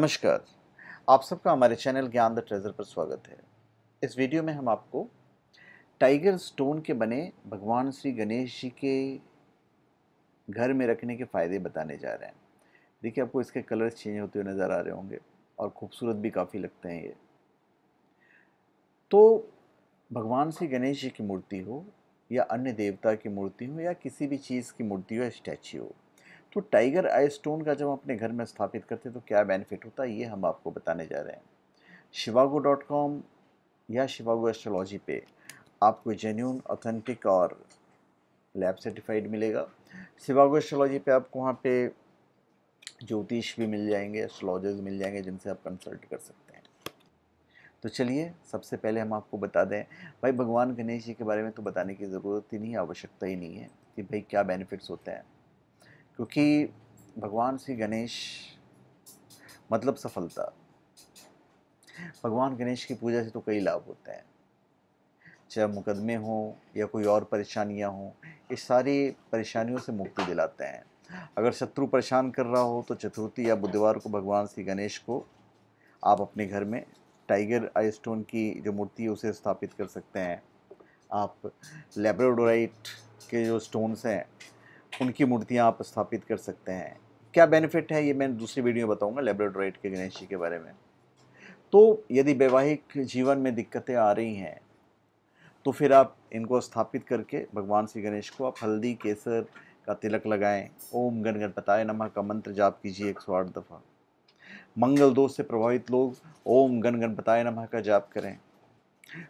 नमस्कार आप सबका हमारे चैनल ज्ञान द ट्रेजर पर स्वागत है इस वीडियो में हम आपको टाइगर स्टोन के बने भगवान श्री गणेश जी के घर में रखने के फ़ायदे बताने जा रहे हैं देखिए आपको इसके कलर्स चेंज होते हुए नज़र आ रहे होंगे और खूबसूरत भी काफ़ी लगते हैं ये तो भगवान श्री गणेश जी की मूर्ति हो या अन्य देवता की मूर्ति हो या किसी भी चीज़ की मूर्ति हो या स्टैचू हो तो टाइगर आई स्टोन का जब हम अपने घर में स्थापित करते हैं तो क्या बेनिफिट होता है ये हम आपको बताने जा रहे हैं शिवागो डॉट कॉम या शिवागो एस्ट्रोलॉजी पे आपको जेन्यून ऑथेंटिक और लैब सर्टिफाइड मिलेगा शिवागो एस्ट्रोलॉजी पे आपको वहाँ पे ज्योतिष भी मिल जाएंगे एस्ट्रोलॉजर्स मिल जाएंगे जिनसे आप कंसल्ट कर सकते हैं तो चलिए सबसे पहले हम आपको बता दें भाई भगवान गणेश जी के बारे में तो बताने की ज़रूरत ही नहीं आवश्यकता ही नहीं है कि भाई क्या बेनिफिट्स होते हैं क्योंकि भगवान श्री गणेश मतलब सफलता भगवान गणेश की पूजा से तो कई लाभ होते हैं चाहे मुकदमे हों या कोई और परेशानियां हों ये सारी परेशानियों से मुक्ति दिलाते हैं अगर शत्रु परेशान कर रहा हो तो चतुर्थी या बुधवार को भगवान श्री गणेश को आप अपने घर में टाइगर आई स्टोन की जो मूर्ति है उसे स्थापित कर सकते हैं आप लेबरोडोराइट के जो स्टोन्स हैं उनकी मूर्तियाँ आप स्थापित कर सकते हैं क्या बेनिफिट है ये मैं दूसरी वीडियो में बताऊँगा लेबोरेटोरेट के गणेश जी के बारे में तो यदि वैवाहिक जीवन में दिक्कतें आ रही हैं तो फिर आप इनको स्थापित करके भगवान श्री गणेश को आप हल्दी केसर का तिलक लगाएं ओम गण गणपताय नमः का मंत्र जाप कीजिए एक सौ आठ दफ़ा मंगल दोष से प्रभावित लोग ओम गण गणपताय नमः का जाप करें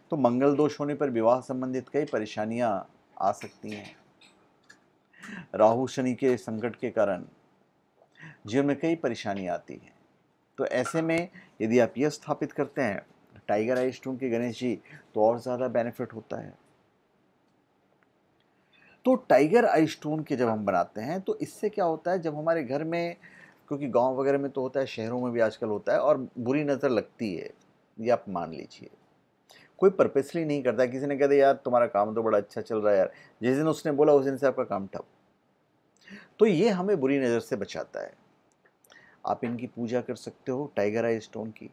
तो मंगल दोष होने पर विवाह संबंधित कई परेशानियां आ सकती हैं राहु शनि के संकट के कारण जीवन में कई परेशानी आती है तो ऐसे में यदि आप यह स्थापित करते हैं टाइगर आई स्टोन के गणेश जी तो और ज़्यादा बेनिफिट होता है तो टाइगर आई स्टोन के जब हम बनाते हैं तो इससे क्या होता है जब हमारे घर में क्योंकि गांव वगैरह में तो होता है शहरों में भी आजकल होता है और बुरी नज़र लगती है ये आप मान लीजिए कोई पर्पसली नहीं करता किसी ने कह दिया यार तुम्हारा काम तो बड़ा अच्छा चल रहा है यार जिस दिन उसने बोला उस दिन से आपका काम ठप तो ये हमें बुरी नज़र से बचाता है आप इनकी पूजा कर सकते हो टाइगर आई स्टोन की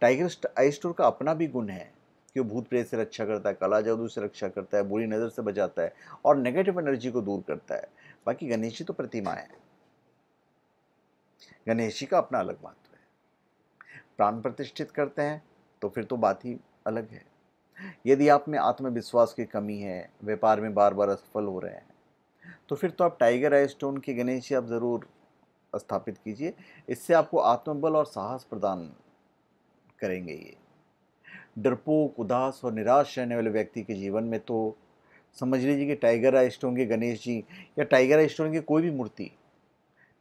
टाइगर आई स्टोन का अपना भी गुण है कि वो भूत प्रेत से रक्षा करता है काला जादू से रक्षा करता है बुरी नज़र से बचाता है और नेगेटिव एनर्जी को दूर करता है बाकी गणेश जी तो प्रतिमा है गणेश जी का अपना अलग महत्व है प्राण प्रतिष्ठित करते हैं तो फिर तो बात ही अलग है यदि आप में आत्मविश्वास की कमी है व्यापार में बार बार असफल हो रहे हैं तो फिर तो आप टाइगर आई स्टोन की गणेश जी आप ज़रूर स्थापित कीजिए इससे आपको आत्मबल और साहस प्रदान करेंगे ये डरपोक उदास और निराश रहने वाले व्यक्ति के जीवन में तो समझ लीजिए कि टाइगर आई स्टोन के गणेश जी या टाइगर आई स्टोन की कोई भी मूर्ति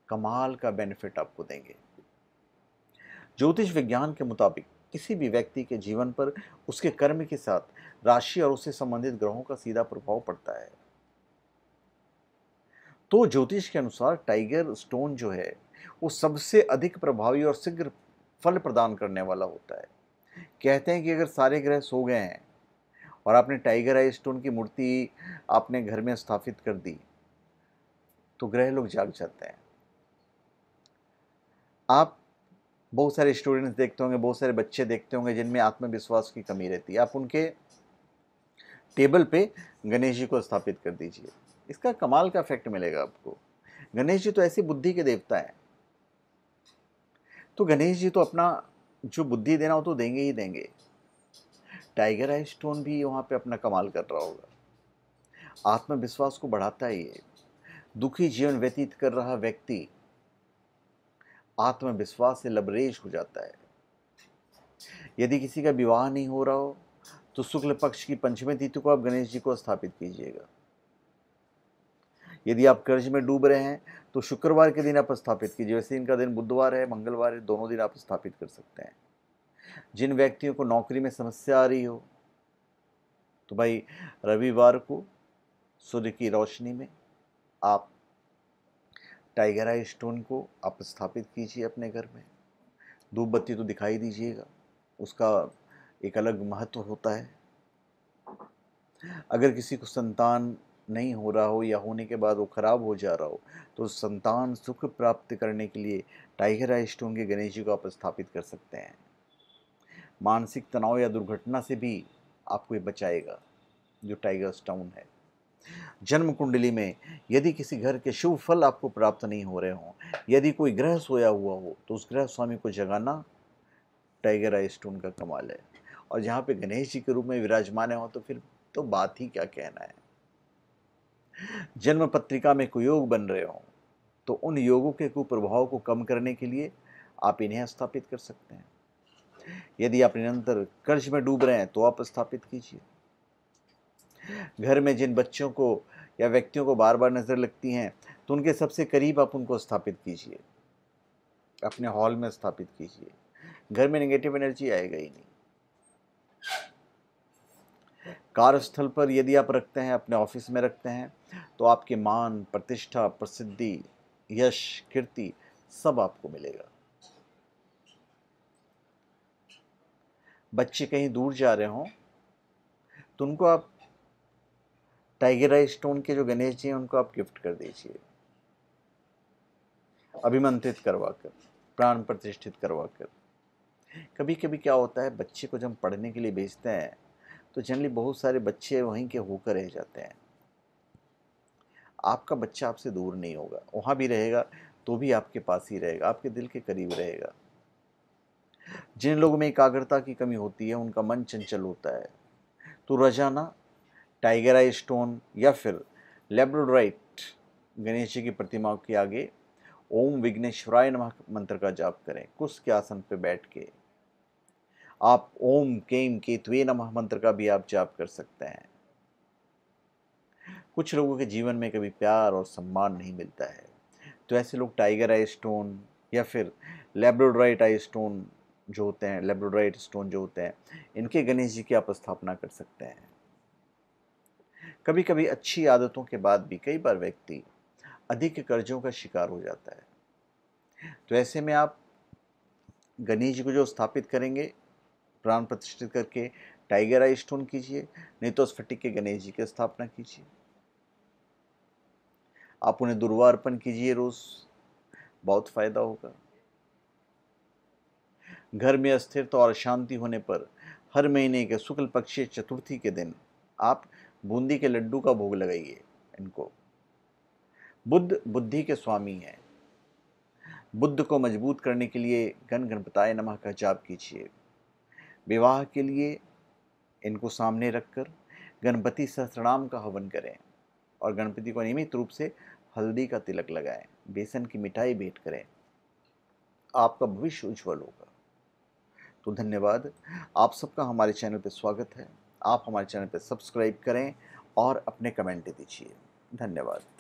कमाल का बेनिफिट आपको देंगे ज्योतिष विज्ञान के मुताबिक किसी भी व्यक्ति के जीवन पर उसके कर्म के साथ राशि और उससे संबंधित ग्रहों का सीधा प्रभाव पड़ता है तो ज्योतिष के अनुसार टाइगर स्टोन जो है वो सबसे अधिक प्रभावी और शीघ्र फल प्रदान करने वाला होता है कहते हैं कि अगर सारे ग्रह सो गए हैं और आपने टाइगर आई स्टोन की मूर्ति आपने घर में स्थापित कर दी तो ग्रह लोग जाग जाते हैं आप बहुत सारे स्टूडेंट्स देखते होंगे बहुत सारे बच्चे देखते होंगे जिनमें आत्मविश्वास की कमी रहती है आप उनके टेबल पे गणेश जी को स्थापित कर दीजिए इसका कमाल का इफेक्ट मिलेगा आपको गणेश जी तो ऐसी बुद्धि के देवता है तो गणेश जी तो अपना जो बुद्धि देना हो तो देंगे ही देंगे टाइगर आई स्टोन भी वहाँ पे अपना कमाल कर रहा होगा आत्मविश्वास को बढ़ाता है दुखी जीवन व्यतीत कर रहा व्यक्ति आत्मविश्वास से लबरेज हो जाता है यदि किसी का विवाह नहीं हो रहा हो तो शुक्ल पक्ष की पंचमी तिथि को आप गणेश जी को स्थापित कीजिएगा यदि आप कर्ज में डूब रहे हैं तो शुक्रवार के दिन आप स्थापित कीजिए वैसे इनका दिन बुधवार है मंगलवार है दोनों दिन आप स्थापित कर सकते हैं जिन व्यक्तियों को नौकरी में समस्या आ रही हो तो भाई रविवार को सूर्य की रोशनी में आप टाइगर आई स्टोन को आप स्थापित कीजिए अपने घर में धूप बत्ती तो दिखाई दीजिएगा उसका एक अलग महत्व होता है अगर किसी को संतान नहीं हो रहा हो या होने के बाद वो ख़राब हो जा रहा हो तो संतान सुख प्राप्त करने के लिए टाइगर आई स्टोन के गणेश जी को आप स्थापित कर सकते हैं मानसिक तनाव या दुर्घटना से भी आपको ये बचाएगा जो टाइगर स्टोन है जन्म कुंडली में यदि किसी घर के शुभ फल आपको प्राप्त नहीं हो रहे हों यदि कोई ग्रह सोया हुआ हो तो उस ग्रह स्वामी को जगाना टाइगर आई स्टोन का कमाल है और जहाँ पे गणेश जी के रूप में विराजमान हो तो फिर तो बात ही क्या कहना है जन्म पत्रिका में कुयोग बन रहे हों तो उन योगों के कुप्रभाव को कम करने के लिए आप इन्हें स्थापित कर सकते हैं यदि आप निरंतर कर्ज में डूब रहे हैं तो आप स्थापित कीजिए घर में जिन बच्चों को या व्यक्तियों को बार बार नज़र लगती हैं तो उनके सबसे करीब आप उनको स्थापित कीजिए अपने हॉल में स्थापित कीजिए घर में नेगेटिव एनर्जी आएगा ही नहीं कार्यस्थल पर यदि आप रखते हैं अपने ऑफिस में रखते हैं तो आपके मान प्रतिष्ठा प्रसिद्धि यश कीर्ति सब आपको मिलेगा बच्चे कहीं दूर जा रहे हों तो उनको आप टाइगर आई स्टोन के जो गणेश जी हैं उनको आप गिफ्ट कर दीजिए अभिमंत्रित करवा कर प्राण प्रतिष्ठित करवा कर कभी कभी क्या होता है बच्चे को जब हम पढ़ने के लिए भेजते हैं तो जनरली बहुत सारे बच्चे वहीं के होकर रह जाते हैं आपका बच्चा आपसे दूर नहीं होगा वहाँ भी रहेगा तो भी आपके पास ही रहेगा आपके दिल के करीब रहेगा जिन लोगों में एकाग्रता की कमी होती है उनका मन चंचल होता है तो रजाना टाइगर आई स्टोन या फिर लेब्रोडराइट गणेश जी की प्रतिमा के आगे ओम विघ्नेश्वराय नमः मंत्र का जाप करें कुश के आसन पर बैठ के आप ओम केम केतवे नमः मंत्र का भी आप जाप कर सकते हैं कुछ लोगों के जीवन में कभी प्यार और सम्मान नहीं मिलता है तो ऐसे लोग टाइगर आई स्टोन या फिर लेब्रोड्राइट आई स्टोन जो होते हैं लेब्रोड्राइट स्टोन जो होते हैं इनके गणेश जी की आप स्थापना कर सकते हैं कभी कभी अच्छी आदतों के बाद भी कई बार व्यक्ति अधिक कर्जों का शिकार हो जाता है तो ऐसे में आप गणेश जी को जो स्थापित करेंगे प्राण प्रतिष्ठित करके टाइगर आई स्टोन कीजिए नहीं तो स्फटिक के गणेश जी की स्थापना कीजिए आप उन्हें दुर्वा अर्पण कीजिए रोज बहुत फायदा होगा घर में अस्थिरता तो और शांति होने पर हर महीने के शुक्ल पक्षी चतुर्थी के दिन आप बूंदी के लड्डू का भोग लगाइए इनको बुद्ध बुद्धि के स्वामी हैं बुद्ध को मजबूत करने के लिए गण गणपताय नमः का जाप कीजिए विवाह के लिए इनको सामने रखकर गणपति सहस्राम का हवन करें और गणपति को नियमित रूप से हल्दी का तिलक लगाएं बेसन की मिठाई भेंट करें आपका भविष्य उज्जवल होगा तो धन्यवाद आप सबका हमारे चैनल पर स्वागत है आप हमारे चैनल पर सब्सक्राइब करें और अपने कमेंट दीजिए धन्यवाद